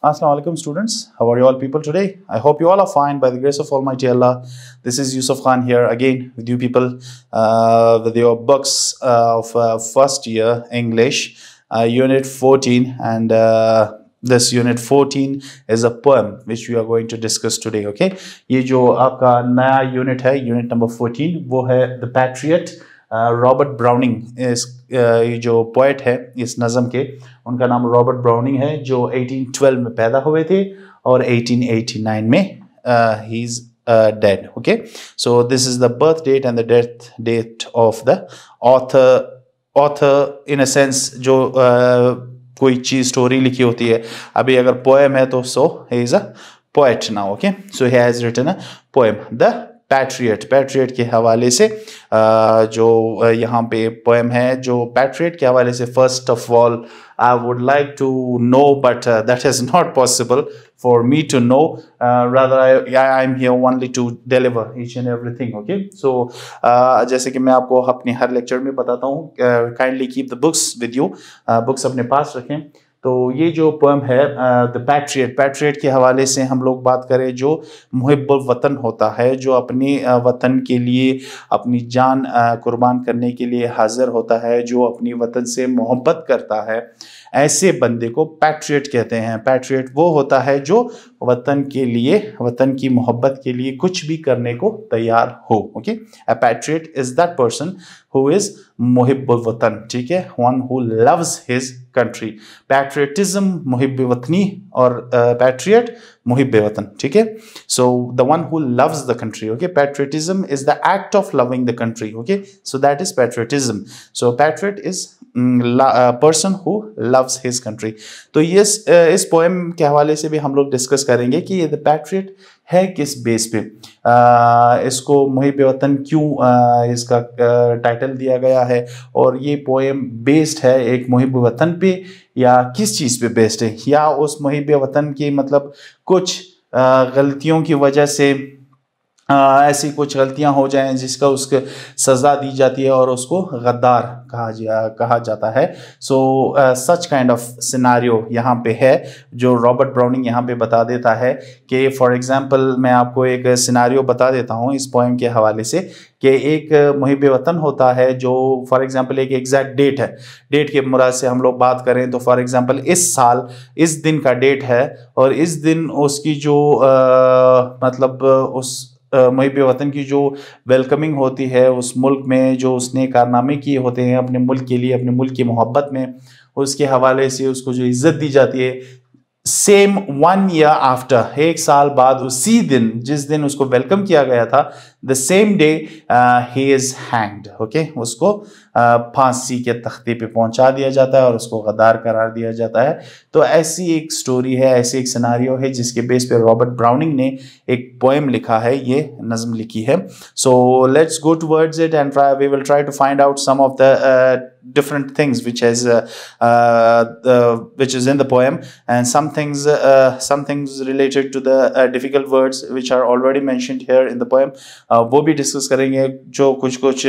Assalamu alaikum students, how are you all people today? I hope you all are fine by the grace of Almighty Allah. This is Yusuf Khan here again with you people uh, with your books uh, of uh, first year English, uh, unit 14 and uh, this unit 14 is a poem which we are going to discuss today, okay? ये जो आपका नया unit है, unit number 14, वो है The Patriot. Robert browning इस जो poet है इस नज़म के उनका नाम रॉबर्ट ब्राउनिंग है जो 1812 में पैदा हुए थे और 1889 में ही is dead okay so this is the birth date and the death date of the author author in a sense जो uh, कोई चीज स्टोरी लिखी होती है अभी अगर पोएम है तो so he is a poet now okay so he has written a poem the patriot patriot के हवाले से जो यहाँ पे पोएम है जो पैट्रियट के हवाले से first of all I would like to know but that is not possible for me to know Uh, I I am here only to deliver each and everything okay so जैसे कि मैं आपको अपने हर lecture में बताता हूँ kindly keep the books with you books अपने पास रखें तो ये जो पोएम है द पैट्रियट पैट्रियट के हवाले से हम लोग बात करें जो मुहब वतन होता है जो अपने वतन के लिए अपनी जान कुर्बान करने के लिए हाज़िर होता है जो अपनी वतन से मोहब्बत करता है ऐसे बंदे को पैट्रियट कहते हैं पैट्रियट वो होता है जो वतन के लिए वतन की मोहब्बत के लिए कुछ भी करने को तैयार हो okay a patriot is that person who is मोहिब वतन ठीक है one who loves his country patriotism मोहिब वतनी और पैट्रियट uh, मोहिब वतन ठीक है so the one who loves the country okay patriotism is the act of loving the country okay so that is patriotism so patriot is person who loves his country तो ये इस poem uh, के हवाले से भी हम लोग discuss करेंगे कि ये द पैट्रियट है किस बेस पे आ, इसको मुहिब वतन क्यों इसका टाइटल दिया गया है और ये पोएम बेस्ड है एक मुहिब वतन पे या किस चीज़ पे बेस्ड है या उस मुहिब वतन की मतलब कुछ गलतियों की वजह से हाँ, ऐसी कुछ गलतियां हो जाएं जिसका उसके सज़ा दी जाती है और उसको गद्दार कहा जा कहा जाता है so such kind of scenario यहाँ पे है जो रॉबर्ट ब्राउनिंग यहाँ पे बता देता है कि फॉर एग्जांपल मैं आपको एक सिनारियो बता देता हूँ इस पोएम के हवाले से कि एक मुहब वतन होता है जो फॉर एग्ज़ाम्पल एक एग्जैक्ट डेट है डेट के मुराद से हम लोग बात करें तो फॉर एग्ज़ाम्पल इस साल इस दिन का डेट है और इस दिन उसकी जो आ, uh, मतलब उस महब वतन की जो वेलकमिंग होती है उस मुल्क में जो उसने कारनामे किए होते हैं अपने मुल्क के लिए अपने मुल्क की मोहब्बत में उसके हवाले से उसको जो इज़्ज़त दी जाती है सेम वन ईयर आफ्टर एक साल बाद उसी दिन जिस दिन उसको वेलकम किया गया था द सेम डे ही इज हैंग्ड ओके उसको uh, फांसी के तख्ते पे पहुंचा दिया जाता है और उसको गदार करार दिया जाता है तो ऐसी एक स्टोरी है ऐसी एक सिनारियो है जिसके बेस पे रॉबर्ट ब्राउनिंग ने एक पोएम लिखा है ये नज्म लिखी है so let's go towards it and we will try to find out some of the different things which is which is in the poem and some things some things related to the difficult words which are already mentioned here in the poem वो भी discuss करेंगे जो कुछ कुछ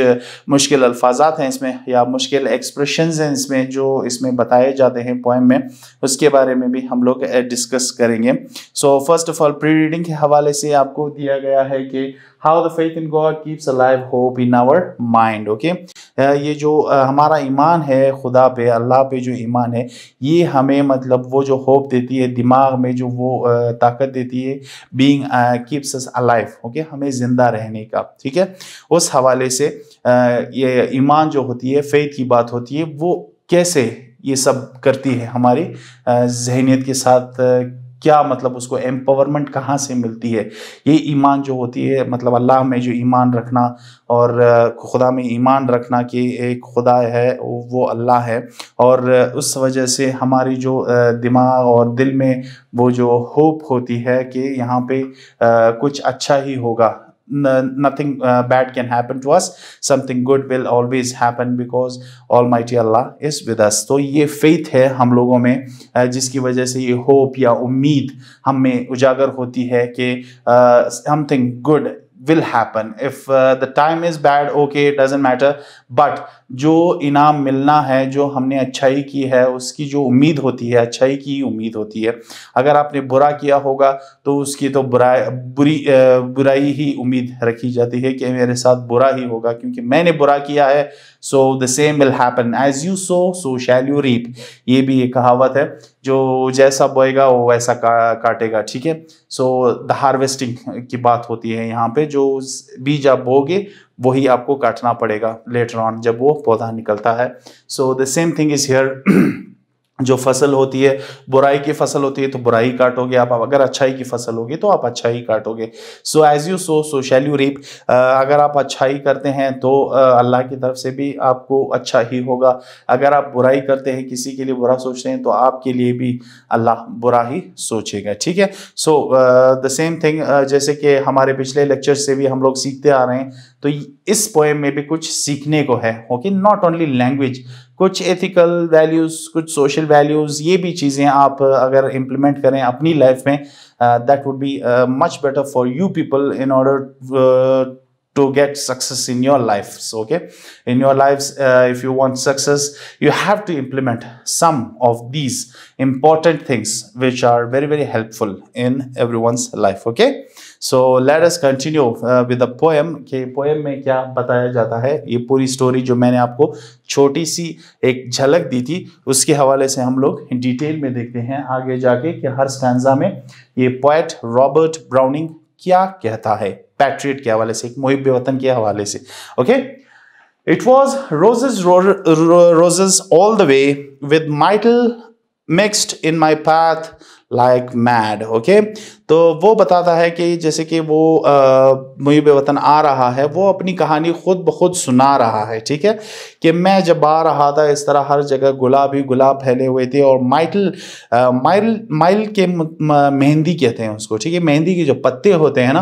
मुश्किल अल्फाजात हैं इसमें या मुश्किल एक्सप्रेशन हैं इसमें जो इसमें बताए जाते हैं पोएम में उसके बारे में भी हम लोग डिस्कस करेंगे so first of all pre reading के हवाले से आपको दिया गया है कि how the faith in God keeps alive hope in our mind okay ये जो uh, हमारा ईमान है खुदा पे अल्लाह पे जो ईमान है ये हमें मतलब वो जो होप देती है दिमाग में जो वो uh, ताकत देती है being keeps us alive okay हमें ज़िंदा रहने का ठीक है उस हवाले से uh, ये ईमान जो होती है फेथ की बात होती है वो कैसे ये सब करती है हमारी जहनीत के साथ क्या मतलब उसको एम्पावरमेंट कहाँ से मिलती है ये ईमान जो होती है मतलब अल्लाह में जो ईमान रखना और खुदा में ईमान रखना कि एक खुदा है वो अल्लाह है और उस वजह से हमारी जो दिमाग और दिल में वो जो होप होती है कि यहाँ पे कुछ अच्छा ही होगा nothing uh, bad can happen to us something good will always happen because almighty allah is with us so ye faith hai hum logo mein uh, jiski wajah se ye hope ya ummeed हम में उजागर होती है कि uh, something good will happen if uh, the time is bad okay it doesn't matter but जो इनाम मिलना है जो हमने अच्छाई की है उसकी जो उम्मीद होती है अच्छाई की उम्मीद होती है अगर आपने बुरा किया होगा तो उसकी तो बुरा बुरी बुराई ही उम्मीद रखी जाती है कि मेरे साथ बुरा ही होगा क्योंकि मैंने बुरा किया है so the same will happen as you sow so shall you reap ये भी एक कहावत है जो जैसा बोएगा वो वैसा का, काटेगा ठीक है सो द हार्वेस्टिंग की बात होती है यहाँ पे जो बीज आप बोगे वही आपको काटना पड़ेगा लेटर ऑन जब वो पौधा निकलता है so the same thing is here जो फसल होती है बुराई की फसल होती है तो बुराई काटोगे आप अगर अच्छाई की फसल होगी तो आप अच्छाई काटोगे so as you sow so shall you reap अगर आप अच्छाई करते हैं तो अल्लाह की तरफ से भी आपको अच्छा ही होगा अगर आप बुराई करते हैं किसी के लिए बुरा सोचते हैं तो आपके लिए भी अल्लाह बुरा ही सोचेगा ठीक है सो द सेम थिंग जैसे कि हमारे पिछले लेक्चर से भी हम लोग सीखते आ रहे हैं तो इस पोएम में भी कुछ सीखने को है ओके नॉट ओनली लैंग्वेज कुछ एथिकल वैल्यूज़ कुछ सोशल वैल्यूज़ ये भी चीज़ें आप अगर इम्प्लीमेंट करें अपनी लाइफ में that would be much better for you people in order to get success in your lives okay in your lives uh, if you want success you have to implement some of these important things which are very very helpful in everyone's life okay so let us continue with a poem कि poem में क्या बताया जाता है ये पूरी story जो मैंने आपको छोटी सी एक झलक दी थी उसके हवाले से हम लोग डिटेल में देखते हैं आगे जाके कि हर स्टैंडा में ये पोएट रॉबर्ट ब्राउनिंग क्या कहता है पैट्रियट के हवाले से एक मुहिब वतन के हवाले से okay it was roses roses all the way with myrtle mixed in my path like mad okay तो वो बताता है कि जैसे कि वो मुयब वतन आ रहा है वो अपनी कहानी खुद ब खुद सुना रहा है ठीक है कि मैं जब आ रहा था इस तरह हर जगह गुलाब ही गुलाब फैले हुए थे और माइटल माइल माइल के मेहंदी कहते हैं उसको ठीक है मेहंदी के जो पत्ते होते हैं ना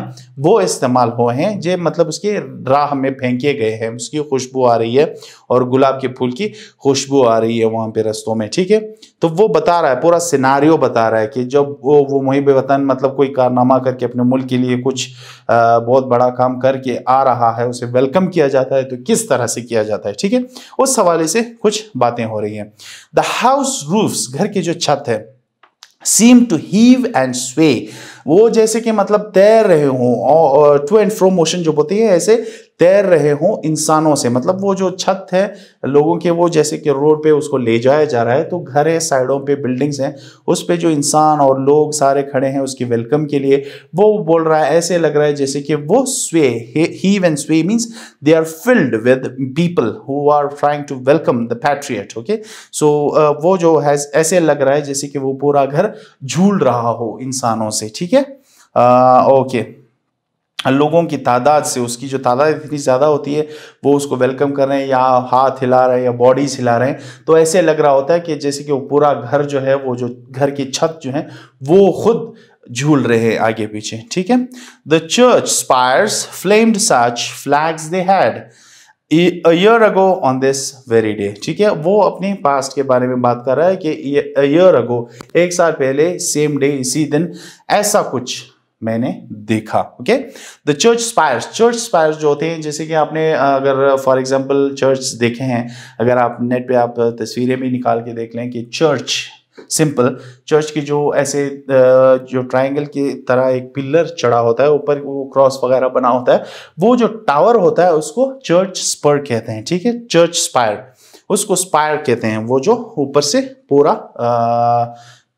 वो इस्तेमाल हुए हैं जे मतलब उसके राह में फेंके गए हैं उसकी खुशबू आ रही है और गुलाब के फूल की खुशबू आ रही है वहाँ पे रस्तों में ठीक है तो वो बता रहा है पूरा सिनारियो बता रहा है कि के जब वो वो मुहिब वतन मतलब कोई कारनामा करके अपने मुल्क के लिए कुछ आ, बहुत बड़ा काम करके आ रहा है उसे वेलकम किया जाता है तो किस तरह से किया जाता है ठीक है उस हवाले से कुछ बातें हो रही हैं द हाउस रूफ्स घर की जो छत है सीम टू हीव एंड स्वे वो जैसे कि मतलब तैर रहे हों और टू एंड फ्रो मोशन जो होती हैं ऐसे तैर रहे हों इंसानों से मतलब वो जो छत है लोगों के वो जैसे कि रोड पे उसको ले जाया जा रहा है तो घर है साइडों पे बिल्डिंग्स हैं उस पे जो इंसान और लोग सारे खड़े हैं उसकी वेलकम के लिए वो बोल रहा है ऐसे लग रहा है जैसे कि वो स्वे ही वन sway means they are filled with people who are trying to welcome the patriot okay so वो जो है ऐसे लग रहा है जैसे कि वो पूरा घर झूल रहा हो इंसानों से ठीक है ओके uh, okay. लोगों की तादाद से उसकी जो तादाद इतनी ज़्यादा होती है वो उसको वेलकम कर रहे हैं या हाथ हिला रहे हैं या बॉडीज हिला रहे हैं तो ऐसे लग रहा होता है कि जैसे कि वो पूरा घर जो है वो जो घर की छत जो है वो खुद झूल रहे हैं आगे पीछे ठीक है the church spires flamed such flags they had year ago on this very day ठीक है वो अपने पास्ट के बारे में बात कर रहा है कि ईयर अगो एक साल पहले सेम डे इसी दिन ऐसा कुछ मैंने देखा okay the church spires church spires जो होते हैं जैसे कि आपने अगर फॉर एग्जांपल चर्च देखे हैं अगर आप नेट पे आप तस्वीरें भी निकाल के देख लें कि चर्च सिंपल चर्च की जो ऐसे जो ट्रायंगल की तरह एक पिलर चढ़ा होता है ऊपर वो क्रॉस वगैरह बना होता है वो जो टावर होता है उसको चर्च स्पर कहते हैं ठीक है चर्च स्पायर उसको स्पायर कहते हैं वो जो ऊपर से पूरा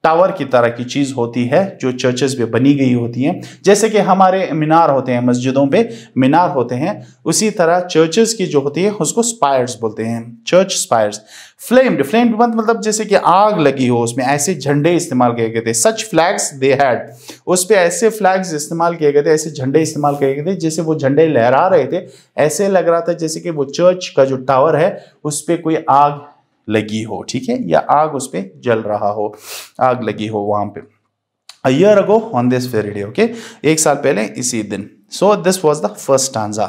टावर की तरह की चीज़ होती है जो चर्चेज पे बनी गई होती हैं जैसे कि हमारे मीनार होते हैं मस्जिदों पे मीनार होते हैं उसी तरह चर्चेज की जो होती है उसको स्पायर्स बोलते हैं चर्च स्पायर्स फ्लेम्ड फ्लेम्ड मतलब जैसे कि आग लगी हो उसमें ऐसे झंडे इस्तेमाल किए गए थे सच फ्लैग्स दे हैड उस पर ऐसे फ्लैग्स इस्तेमाल किए गए थे ऐसे झंडे इस्तेमाल किए गए थे जैसे वो झंडे लहरा रहे थे ऐसे लग रहा था जैसे कि वो चर्च का जो टावर है उस पर कोई आग लगी हो ठीक है या आग उस पर जल रहा हो आग लगी हो वहां पे a year ago on this very day okay एक साल पहले इसी दिन so this was the first stanza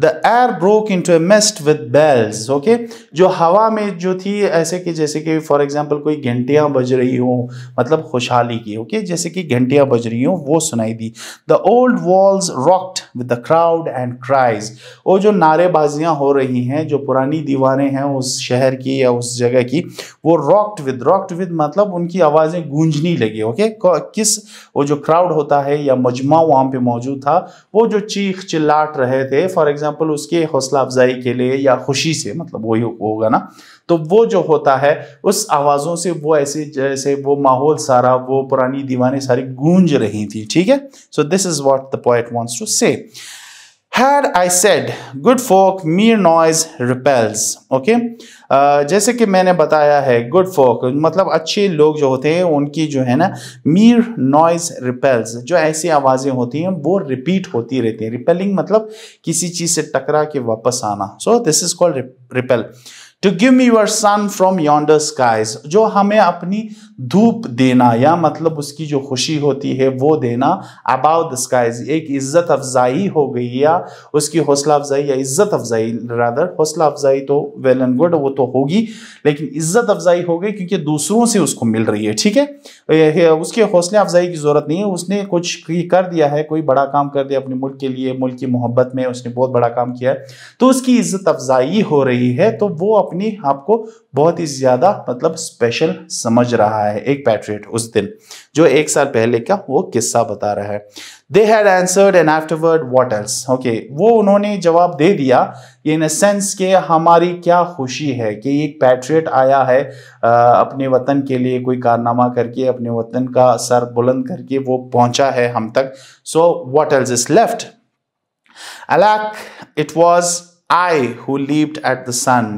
the air broke into a mist with bells okay जो हवा में जो थी ऐसे कि जैसे कि फॉर एग्जाम्पल कोई घंटियाँ बज रही हों मतलब खुशहाली की ओके okay? जैसे कि घंटियाँ बज रही हों वो सुनाई दी the old walls rocked with the crowd and cries वो जो नारेबाजियाँ हो रही हैं जो पुरानी दीवारें हैं उस शहर की या उस जगह की वो रॉक्ड विद रॉक्ड विद मतलब उनकी आवाज़ें गूंजने लगी ओके okay? किस वो जो क्राउड होता है या मजमा वहाँ पर मौजूद था वो जो चीख चिल्लाट रहे थे फॉर एग्जाम्पल एग्जाम्पल उसके हौसला अफजाई के लिए या खुशी से मतलब वही होगा ना तो वो जो होता है उस आवाज़ों से वो ऐसे जैसे वो माहौल सारा वो पुरानी दीवाने सारी गूंज रही थी ठीक है so this is what the point wants to say had I said good folk mere noise repels okay जैसे कि मैंने बताया है गुड फोक मतलब अच्छे लोग जो होते हैं उनकी जो है ना मीर नॉइज रिपेल्स जो ऐसी आवाज़ें होती हैं वो रिपीट होती रहती हैं रिपेलिंग मतलब किसी चीज़ से टकरा के वापस आना so this is called repel to give me your sun from yonder skies जो हमें अपनी धूप देना या मतलब उसकी जो खुशी होती है वो देना अबाव द स्काइज एक इज्जत अफजाई हो गई या उसकी हौसला अफजाई या इज्जत अफजाई रादर हौसला अफजाई तो वेल एंड गुड वो तो होगी लेकिन इज्जत अफजाई हो गई क्योंकि दूसरों से उसको मिल रही है ठीक है उसके हौसले अफजाई की ज़रूरत नहीं है उसने कुछ कर दिया है कोई बड़ा काम कर दिया अपने मुल्क के लिए मुल्क की मोहब्बत में उसने बहुत बड़ा काम किया है तो उसकी इज्जत अफजाई हो रही है तो वो अपने आप को बहुत ही ज़्यादा मतलब स्पेशल समझ रहा है रहा है एक पैट्रियट उस दिन जो एक साल पहले का वो किस्सा बता रहा है they had answered and afterward what else okay वो उन्होंने जवाब दे दिया ये इन सेंस के हमारी क्या खुशी है कि एक पैट्रियट आया है आ, अपने वतन के लिए कोई कारनामा करके अपने वतन का सर बुलंद करके वो पहुंचा है हम तक so what else is left alack it was I who leaped at the sun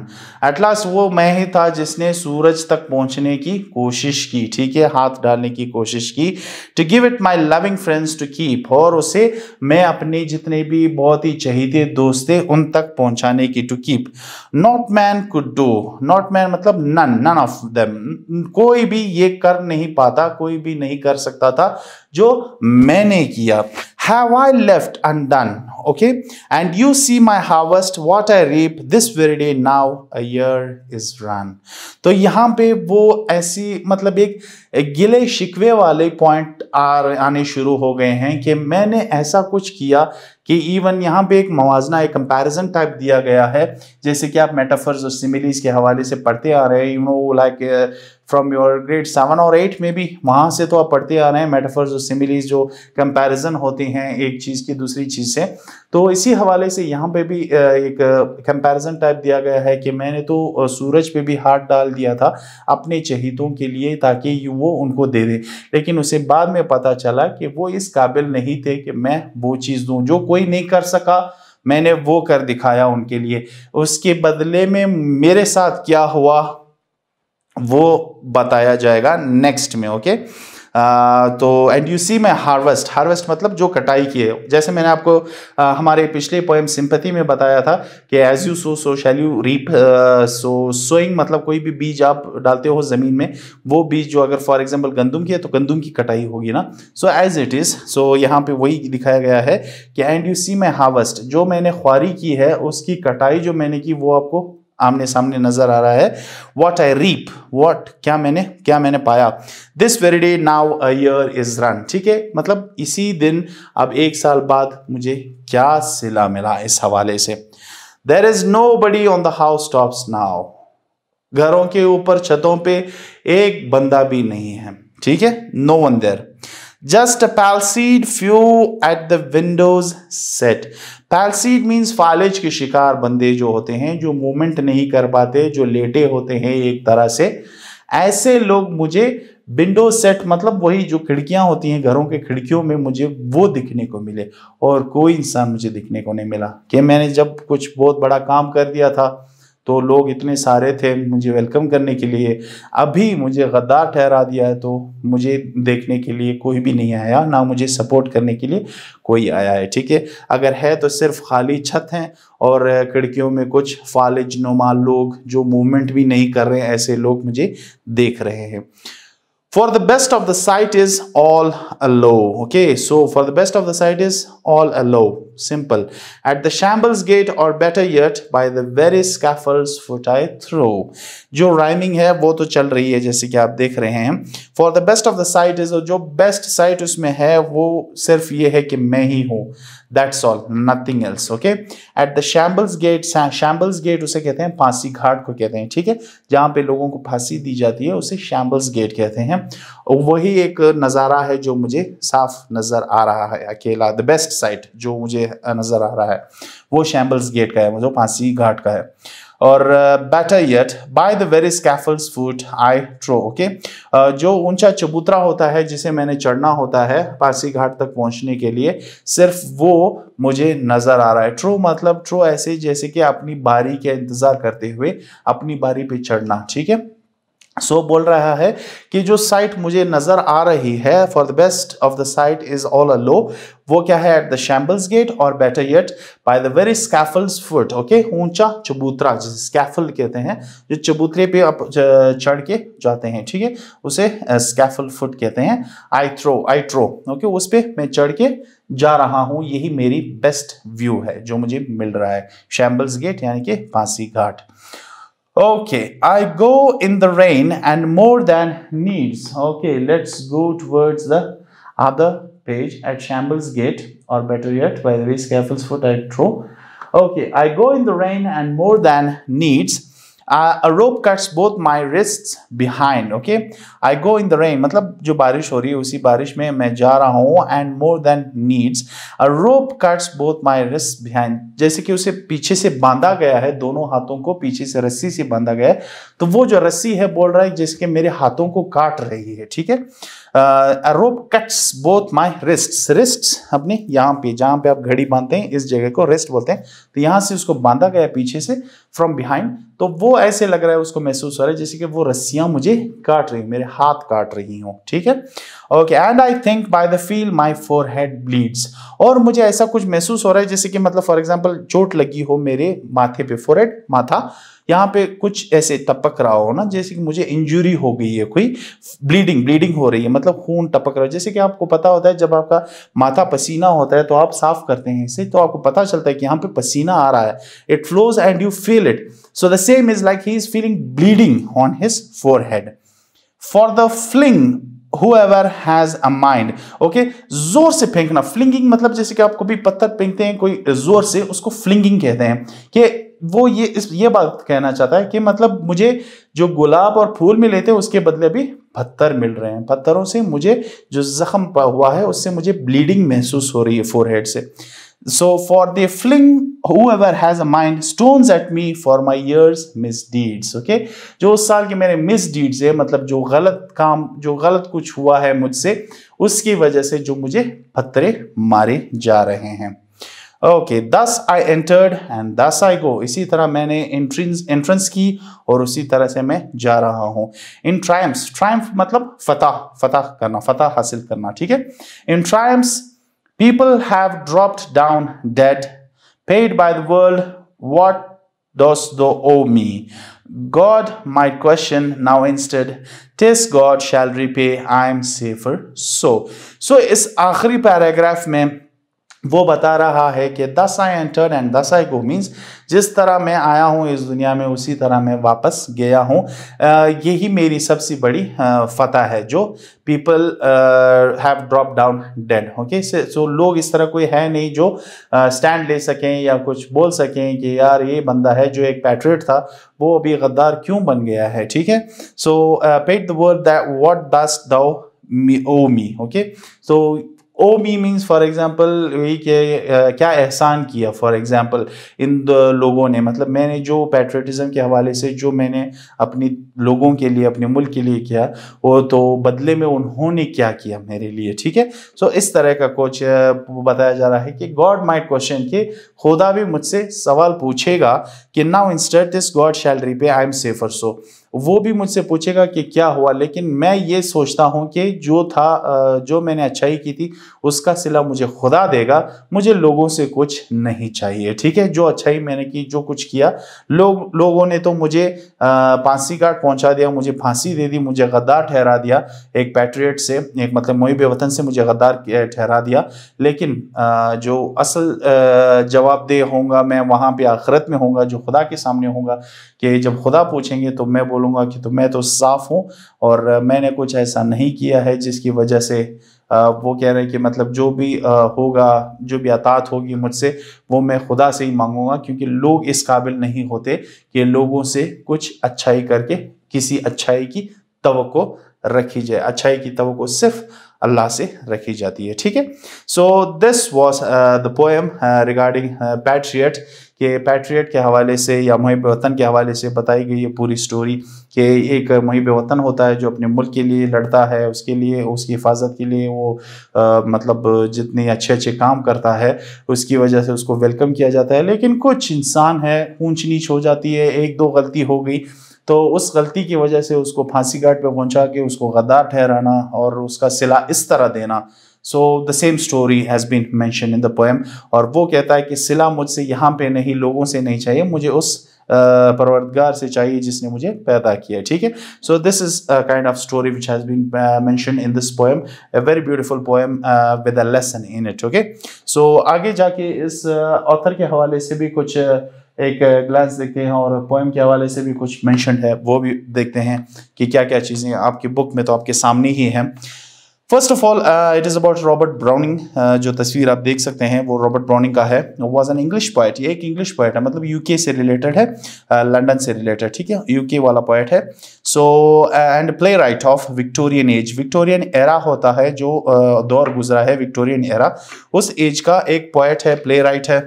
at last वो मैं ही था जिसने सूरज तक पहुंचने की कोशिश की ठीक है हाथ डालने की कोशिश की to give it my loving friends to keep और उसे मैं अपने जितने भी बहुत ही चहीदे दोस्त थे उन तक पहुंचाने की to keep not man could do not man मतलब नन नन ऑफ देम कोई भी ये कर नहीं पाता कोई भी नहीं कर सकता था जो मैंने किया have I left and done okay and you see my harvest what I reap this very day now a year is run तो यहाँ पे वो ऐसी मतलब एक गिले शिकवे वाले पॉइंट आने शुरू हो गए हैं कि मैंने ऐसा कुछ किया कि इवन यहाँ पे एक मवाजना एक कंपैरिजन टाइप दिया गया है जैसे कि आप मेटाफर्स और सिमिलीज के हवाले से पढ़ते आ रहे हैं you know like from your grade seven और एट में भी वहाँ से तो आप पढ़ते आ रहे हैं मेटाफर्स और सिमिलीज जो कंपैरिजन होते हैं एक चीज़ की दूसरी चीज़ से तो इसी हवाले से यहाँ पे भी uh, एक कंपैरिजन uh, टाइप दिया गया है कि मैंने तो uh, सूरज पे भी हाथ डाल दिया था अपने चहितों के लिए ताकि वो उनको दे दे लेकिन उसे बाद में पता चला कि वो इस काबिल नहीं थे कि मैं वो चीज़ दूँ जो कोई नहीं कर सका मैंने वो कर दिखाया उनके लिए उसके बदले में मेरे साथ क्या हुआ वो बताया जाएगा नेक्स्ट में ओके okay? तो and you see my harvest harvest मतलब जो कटाई की है जैसे मैंने आपको आ, हमारे पिछले पोएम सिंपति में बताया था कि as you sow so shall you reap so sowing मतलब कोई भी बीज आप डालते हो ज़मीन में वो बीज जो अगर फॉर एग्जाम्पल गंदुम की है तो गंदुम की कटाई होगी ना so as it is so यहाँ पे वही दिखाया गया है कि and you see my harvest जो मैंने ख्वारी की है उसकी कटाई जो मैंने की वो आपको आमने सामने नजर आ रहा है वॉट आई रीप वॉट क्या मैंने क्या मैंने पाया this very day now a year is run ठीक है मतलब इसी दिन अब एक साल बाद मुझे क्या सिला मिला इस हवाले से there is nobody on the house tops now घरों के ऊपर छतों पे एक बंदा भी नहीं है ठीक है no one there Just a palsied few at the windows set. Palsied means फालिज के शिकार बंदे जो होते हैं जो मूवमेंट नहीं कर पाते जो लेटे होते हैं एक तरह से ऐसे लोग मुझे विंडो सेट मतलब वही जो खिड़कियां होती हैं घरों के खिड़कियों में मुझे वो दिखने को मिले और कोई इंसान मुझे दिखने को नहीं मिला कि मैंने जब कुछ बहुत बड़ा काम कर दिया था तो लोग इतने सारे थे मुझे वेलकम करने के लिए अभी मुझे गद्दार ठहरा दिया है तो मुझे देखने के लिए कोई भी नहीं आया ना मुझे सपोर्ट करने के लिए कोई आया है ठीक है अगर है तो सिर्फ खाली छत हैं और खिड़कियों में कुछ फालिज नुमा लोग जो मूवमेंट भी नहीं कर रहे हैं ऐसे लोग मुझे देख रहे हैं for the best of the sight is all allowed okay so for the best of the sight is all allowed simple. At the shambles gate or better yet by the very scaffolds foot I throw. जो rhyming है वो तो चल रही है जैसे कि आप देख रहे हैं. For the best of the site is जो best site उसमें है वो सिर्फ ये है कि मैं ही हूँ. That's all, nothing else. Okay? At the shambles gate, shambles gate उसे कहते हैं फांसी घाट को कहते हैं ठीक है जहाँ पे लोगों को फांसी दी जाती है उसे शैम्बल्स गेट कहते हैं वही एक नज़ारा है जो मुझे साफ नज़र आ रहा है अकेला द बेस्ट साइट जो मुझे से नज़र आ रहा है वो शैम्बल्स गेट का है जो फांसी घाट का है और better yet by the very scaffold's foot I trow okay जो ऊंचा चबूतरा होता है जिसे मैंने चढ़ना होता है पासी घाट तक पहुंचने के लिए सिर्फ वो मुझे नज़र आ रहा है ट्रो मतलब ट्रो ऐसे जैसे कि अपनी बारी के इंतज़ार करते हुए अपनी बारी पे चढ़ना ठीक है सो so, बोल रहा है कि जो साइट मुझे नज़र आ रही है for the best of the sight is all allowed वो क्या है एट द शैम्बल्स गेट और better yet by the very scaffold's foot okay ऊंचा चबूतरा जिसे स्कैफल कहते हैं जो चबूतरे पे आप चढ़ के जाते हैं ठीक है उसे स्कैफल uh, फुट कहते हैं I throw I throw okay उस पर मैं चढ़ के जा रहा हूँ यही मेरी बेस्ट व्यू है जो मुझे मिल रहा है शैम्बल्स गेट यानी कि फांसी घाट okay i go in the rain and more than needs okay let's go towards the other page at shambles gate or better yet by the way scaffolds foot I throw. okay i go in the rain and more than needs uh, a rope cuts both my wrists behind okay I go in the rain मतलब जो बारिश हो रही है उसी बारिश में मैं जा रहा हूँ and more than needs a rope cuts both my wrists behind जैसे कि उसे पीछे से बांधा गया है दोनों हाथों को पीछे से रस्सी से बांधा गया है तो वो जो रस्सी है बोल रहा है जैसे कि मेरे हाथों को काट रही है ठीक है अ रोप कट्स बोथ माई रिस्ट्स रिस्ट्स अपने यहाँ पे जहाँ पे आप घड़ी बांधते हैं इस जगह को रिस्ट बोलते हैं तो यहाँ से उसको बांधा गया पीछे से फ्रॉम बिहाइंड तो वो ऐसे लग रहा है उसको महसूस हो रहा है जैसे कि वो रस्सियाँ मुझे काट रही मेरे हाथ काट रही हूँ ठीक है okay and I think by the feel my forehead bleeds और मुझे ऐसा कुछ महसूस हो रहा है जैसे कि मतलब फॉर एग्जाम्पल चोट लगी हो मेरे माथे पे हेड माथा यहाँ पे कुछ ऐसे टपक रहा हो ना जैसे कि मुझे इंजुरी हो गई है कोई ब्लीडिंग ब्लीडिंग हो रही है मतलब खून टपक रहा है जैसे कि आपको पता होता है जब आपका माथा पसीना होता है तो आप साफ करते हैं इसे तो आपको पता चलता है कि यहाँ पे पसीना आ रहा है it flows and you feel it so the same is like he is feeling bleeding on his for for the fling Whoever has a mind, okay जोर से फेंकना फ्लिंगिंग मतलब जैसे कि आप कभी पत्थर फेंकते हैं कोई जोर से उसको फ्लिंगिंग कहते हैं कि वो ये इस ये बात कहना चाहता है कि मतलब मुझे जो गुलाब और फूल मिले थे उसके बदले अभी पत्थर मिल रहे हैं पत्थरों से मुझे जो जख्म हुआ है उससे मुझे ब्लीडिंग महसूस हो रही है हेड से So for the fling, whoever has a mind stones at me for my years misdeeds. Okay, जो उस साल के मेरे misdeeds है मतलब जो गलत काम जो गलत कुछ हुआ है मुझसे उसकी वजह से जो मुझे पत्थरे मारे जा रहे हैं ओके दस आई एंटर्ड एंड दस आई गो इसी तरह मैंने एंट्रेंस एंट्रेंस की और उसी तरह से मैं जा रहा हूँ इन ट्रायम्स ट्रायम्फ मतलब फतह फतह करना फतह हासिल करना ठीक है in triumphs people have dropped down dead paid by the world what does दो owe me God might question now instead tis God shall repay I am safer so so इस आखिरी पैराग्राफ में वो बता रहा है कि दस आई एंटर एंड दस आई गो मीन्स जिस तरह मैं आया हूँ इस दुनिया में उसी तरह मैं वापस गया हूँ यही मेरी सबसे बड़ी फतह है जो people have drop down dead okay so लोग इस तरह कोई है नहीं जो स्टैंड uh, ले सकें या कुछ बोल सकें कि यार ये बंदा है जो एक पैट्रेट था वो अभी गद्दार क्यों बन गया है ठीक है so pet the word that what does thou me O me okay so O me means for example वही के क्या एहसान किया फॉर एग्जाम्पल इन लोगों ने मतलब मैंने जो पेट्रोटिज़म के हवाले से जो मैंने अपनी लोगों के लिए अपने मुल्क के लिए किया वो तो बदले में उन्होंने क्या किया मेरे लिए ठीक है सो इस तरह का कुछ बताया जा रहा है कि गॉड माइट क्वेश्चन कि खुदा भी मुझसे सवाल पूछेगा कि now instead this God shall repay I am safer सो वो भी मुझसे पूछेगा कि क्या हुआ लेकिन मैं ये सोचता हूँ कि जो था जो मैंने अच्छाई की थी उसका सिला मुझे खुदा देगा मुझे लोगों से कुछ नहीं चाहिए ठीक है जो अच्छाई मैंने की जो कुछ किया लोग लोगों ने तो मुझे फांसी काट पहुँचा दिया मुझे फांसी दे दी मुझे गद्दार ठहरा दिया एक पैट्रियट से एक मतलब मोहब वतन से मुझे गद्दार ठहरा दिया लेकिन जो असल जवाबदेह होंगे मैं वहाँ पर आख़रत में होंगे जो खुदा के सामने होंगे कि जब खुदा पूछेंगे तो मैं बोल बोलूँगा कि तो मैं तो साफ़ हूँ और मैंने कुछ ऐसा नहीं किया है जिसकी वजह से वो कह रहे हैं कि मतलब जो भी होगा जो भी अतात होगी मुझसे वो मैं खुदा से ही मांगूंगा क्योंकि लोग इस काबिल नहीं होते कि लोगों से कुछ अच्छाई करके किसी अच्छाई की तो रखी जाए अच्छाई की तो सिर्फ अल्लाह से रखी जाती है ठीक है so this was the poem regarding patriot के पैट्रियट के हवाले से या मुहब वतन के हवाले से बताई गई ये पूरी स्टोरी कि एक मुहब वतन होता है जो अपने मुल्क के लिए लड़ता है उसके लिए उसकी हिफाजत के लिए वो आ, uh, मतलब जितने अच्छे अच्छे काम करता है उसकी वजह से उसको वेलकम किया जाता है लेकिन कुछ इंसान है ऊंच नीच हो जाती है एक दो गलती हो गई तो उस गलती की वजह से उसको फांसी घाट पर पहुंचा के उसको गद्दार ठहराना और उसका सिला इस तरह देना so the same story has been mention in the poem और वो कहता है कि सिला मुझसे यहाँ पे नहीं लोगों से नहीं चाहिए मुझे उस परवरदगार से चाहिए जिसने मुझे पैदा किया ठीक है so this is a kind of story which has been mention in this poem a very beautiful poem with a lesson in it okay so आगे जाके इस ऑथर uh, के हवाले से भी कुछ uh, एक ग्लास देखते हैं और पोएम के हवाले से भी कुछ मैंशन है वो भी देखते हैं कि क्या क्या चीज़ें आपकी बुक में तो आपके सामने ही हैं first of all it is about Robert Browning जो तस्वीर आप देख सकते हैं वो रॉबर्ट ब्राउनिंग का है वॉज एन इंग्लिश पोइट ये एक इंग्लिश पोइट है मतलब यूके से रिलेटेड है लंडन uh, से रिलेटेड ठीक है यूके वाला पोइट है so and playwright of Victorian age Victorian era होता है जो uh, दौर गुजरा है विक्टोरियन एरा उस एज का एक पोइट है प्ले राइट है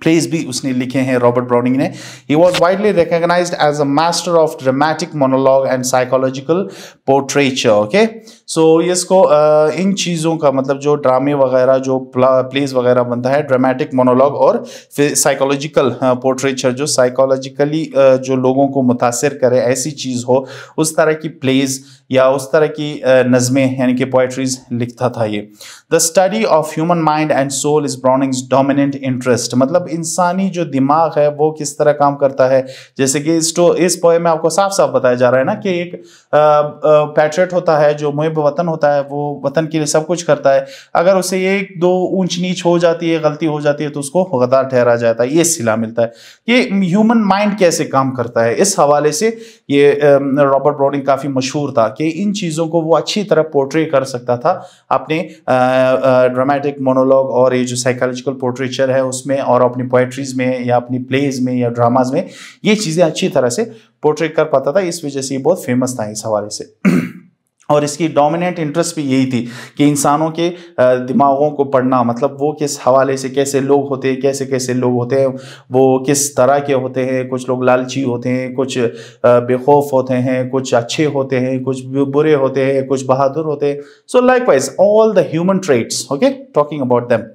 प्लेस भी उसने लिखे हैं रॉबर्ट ब्राउनिंग ने he was widely recognise as a master of dramatic monologue and psychological portraiture okay so इसको uh, इन चीज़ों का मतलब जो ड्रामे वगैरह जो प्लेस वगैरह बनता है ड्रामेटिक मोनोलॉग और साइकोलॉजिकल पोर्ट्रेचर जो साइकोलॉजिकली uh, जो लोगों को मुतासर करे ऐसी चीज़ हो उस तरह की प्लेज या उस तरह की uh, नज़में यानी कि पोइट्रीज लिखता था ये the study of human mind and soul is Browning's dominant interest मतलब मतलब इंसानी जो दिमाग है वो किस तरह काम करता है जैसे कि इस तो, इस पोए में आपको साफ साफ बताया जा रहा है ना कि एक पैट्रेट होता है जो मुहब वतन होता है वो वतन के लिए सब कुछ करता है अगर उसे एक दो ऊंच नीच हो जाती है गलती हो जाती है तो उसको गदार ठहरा जाता है ये सिला मिलता है कि ह्यूमन माइंड कैसे काम करता है इस हवाले से ये रॉबर्ट ब्रॉडिंग काफ़ी मशहूर था कि इन चीज़ों को वो अच्छी तरह पोर्ट्रे कर सकता था अपने ड्रामेटिक मोनोलॉग और ये जो साइकोलॉजिकल पोर्ट्रेचर है उसमें और अपनी पोइट्रीज़ में या अपनी प्लेज में या ड्रामाज में ये चीज़ें अच्छी तरह से पोर्ट्रेट कर पाता था इस वजह से ये बहुत फेमस था इस हवाले से और इसकी डोमिनेंट इंटरेस्ट भी यही थी कि इंसानों के दिमागों को पढ़ना मतलब वो किस हवाले से कैसे लोग होते हैं कैसे कैसे लोग होते हैं वो किस तरह के होते हैं कुछ लोग लालची होते हैं कुछ बेखौफ होते हैं कुछ अच्छे होते हैं कुछ बुरे होते हैं कुछ बहादुर होते हैं so likewise all the human traits okay talking about them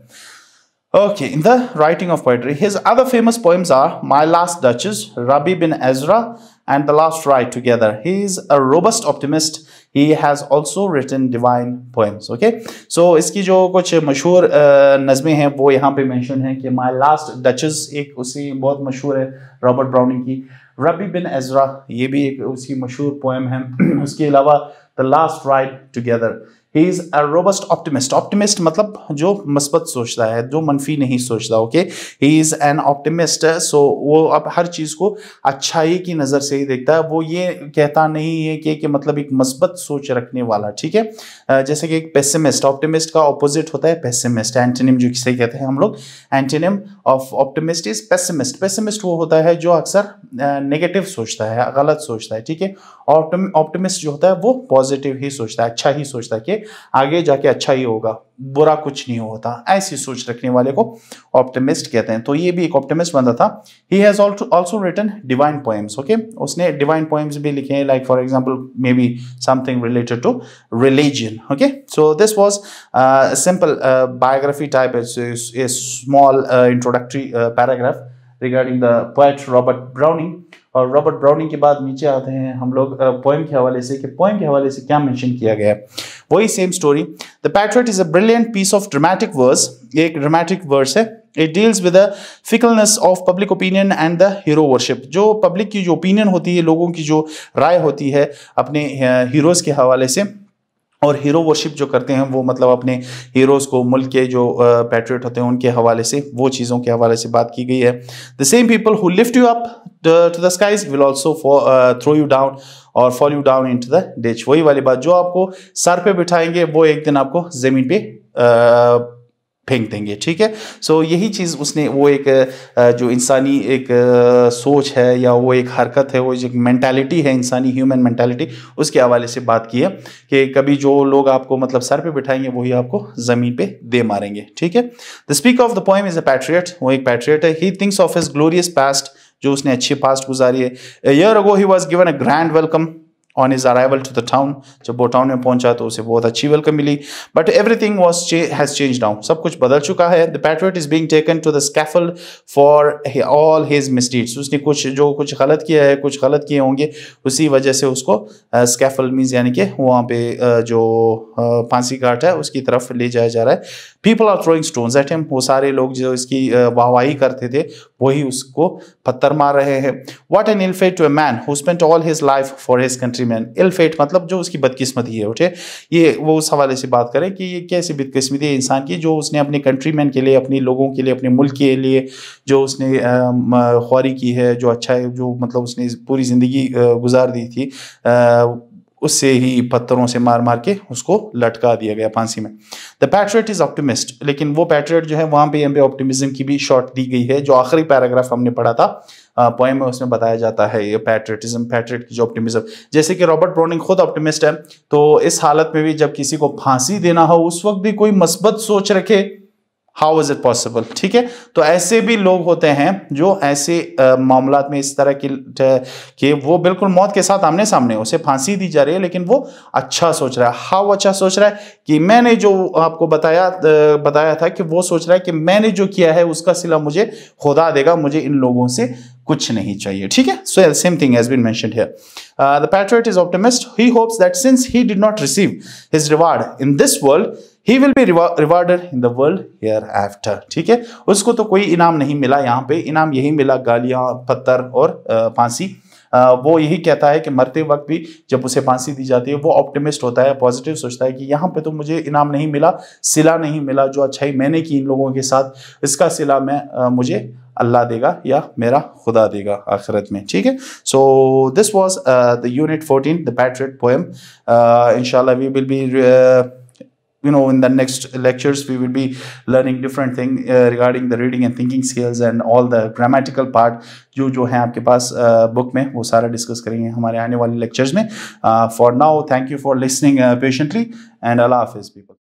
Okay, in the writing of poetry, his other famous poems are My Last Duchess, Rabbi bin Ezra, and The Last Ride Together. He is a robust optimist. He has also written divine poems. Okay, so iski jo kuch mashur uh, nazme hain, wo yahan pe mention hain ki My Last Duchess ek usi bahut mashur hai Robert Browning ki. Rabbi bin Ezra, ye bhi ek uski mashur poem hai. uski ilawa The Last Ride Together. He is a robust optimist optimist मतलब जो मस्बत सोचता है जो मनफी नहीं सोचता okay he is an optimist so वो अब हर चीज को अच्छाई की नजर से ही देखता है वो ये कहता नहीं है कि, कि मतलब एक मस्बत सोच रखने वाला ठीक है जैसे कि एक पेसिमिस्ट ऑप्टिमिस्ट का ऑपोजिट होता है पेसिमिस्ट एंटीनियम जो किसे कहते हैं हम लोग antonym of optimist is pessimist pessimist वो होता है जो अक्सर नेगेटिव सोचता है गलत सोचता है ठीक है ऑप्टिमिस्ट जो होता है वो पॉजिटिव ही सोचता है अच्छा ही सोचता है कि आगे जाके अच्छा ही होगा बुरा कुछ नहीं होता ऐसी सोच रखने वाले को ऑप्टिमिस्ट कहते हैं तो ये भी एक ऑप्टिमिस्ट बंदा था he has also written divine poems okay उसने डिवाइन पोएम्स भी लिखे हैं like for example maybe something related to religion okay so this was simple biography type a small introductory paragraph regarding the poet Robert Browning और Robert Browning के बाद नीचे आते हैं हम लोग पोएम के हवाले से कि पोएम के हवाले से क्या मेंशन किया गया है वही same story the patriot is a brilliant piece of dramatic verse एक ड्रामेटिक वर्स है it deals with fickleness of public opinion and the hero worship जो पब्लिक की जो ओपिनियन होती है लोगों की जो राय होती है अपने हीरोज़ के हवाले से और हीरो वर्शिप जो करते हैं वो मतलब अपने हीरोज़ को मुल्क के जो पैट्रियट होते हैं उनके हवाले से वो चीज़ों के हवाले से बात की गई है the same people who lift you up to the skies will also throw you down और fall you down into the ditch वही वाली बात जो आपको सर पे बिठाएंगे वो एक दिन आपको ज़मीन पे uh, फेंक देंगे ठीक है सो so, यही चीज़ उसने वो एक जो इंसानी एक सोच है या वो एक हरकत है वो एक मैंटेलिटी है इंसानी ह्यूमन मैंटेलिटी उसके हवाले से बात की है कि कभी जो लोग आपको मतलब सर पे बिठाएंगे वही आपको ज़मीन पे दे मारेंगे ठीक है the speaker of the poem is a patriot वो एक पैट्रियट है he thinks of his glorious past जो उसने अच्छी पास्ट गुजारी है year ago he was given a grand welcome on his arrival to the town जब वो टाउन में पहुंचा तो उसे बहुत अच्छी वेलकम मिली but everything was has change now सब कुछ बदल चुका है the patriot is being taken to the scaffold for all his misdeeds उसने कुछ जो कुछ गलत किया है कुछ गलत किए होंगे उसी वजह से उसको स्कैफल uh, मीन्स यानी कि वहाँ पे uh, जो uh, फांसी काट है उसकी तरफ ले जाया जा रहा है people are throwing stones at him वो सारे लोग जो इसकी वाहवाही करते थे वही उसको पत्थर मार रहे हैं what an ill fate to a man who spent all his life for his country man ill fate मतलब जो उसकी बदकिस्मती है उठे ये वो उस हवाले से बात करें कि ये कैसी बदकिस्मती है इंसान की जो उसने अपने कंट्री मैन के लिए अपने लोगों के लिए अपने मुल्क के लिए जो उसने ख्वारी की है जो अच्छा है जो मतलब उसने पूरी ज़िंदगी गुजार दी थी उससे ही पत्थरों से मार मार के उसको लटका दिया गया फांसी में द पैट्रियट इज ऑप्टिमिस्ट लेकिन वो पैट्रियट जो है वहां पे यहाँ पे ऑप्टिमिज्म की भी शॉर्ट दी गई है जो आखिरी पैराग्राफ हमने पढ़ा था पोएम में उसमें बताया जाता है ये पैट्रियटिज्म पैट्रियट की जो ऑप्टिमिज्म जैसे कि रॉबर्ट ब्रोनिंग खुद ऑप्टिमिस्ट है तो इस हालत में भी जब किसी को फांसी देना हो उस वक्त भी कोई मस्बत सोच रखे हाउ इज इट पॉसिबल ठीक है तो ऐसे भी लोग होते हैं जो ऐसे मामला में इस तरह के कि वो बिल्कुल मौत के साथ आमने सामने उसे फांसी दी जा रही है लेकिन वो अच्छा सोच रहा है हाउ अच्छा सोच रहा है कि मैंने जो आपको बताया बताया था कि वो सोच रहा है कि मैंने जो किया है उसका सिला मुझे खुदा देगा मुझे इन लोगों से कुछ नहीं चाहिए ठीक है so same thing has been mention here the patriot is optimist he hopes that since he did not receive his reward in this world he will be rewarded in the world hereafter ठीक है उसको तो कोई इनाम नहीं मिला यहाँ पे इनाम यही मिला गालियां पत्थर और फांसी वो यही कहता है कि मरते वक्त भी जब उसे फांसी दी जाती है वो ऑप्टिमिस्ट होता है पॉजिटिव सोचता है कि यहाँ पे तो मुझे इनाम नहीं मिला सिला नहीं मिला जो अच्छाई मैंने की इन लोगों के साथ इसका सिला मैं आ, मुझे अल्लाह देगा या मेरा खुदा देगा आखिरत में ठीक है so this was the unit fourteen the patriot poem इनशाला we will be you know in the next lectures we will be learning different thing uh, regarding the reading and thinking skills and all the grammatical part jo jo hai aapke paas book me. wo sara discuss karenge hamare aane wale lectures mein uh, for now thank you for listening uh, patiently and allah hafiz people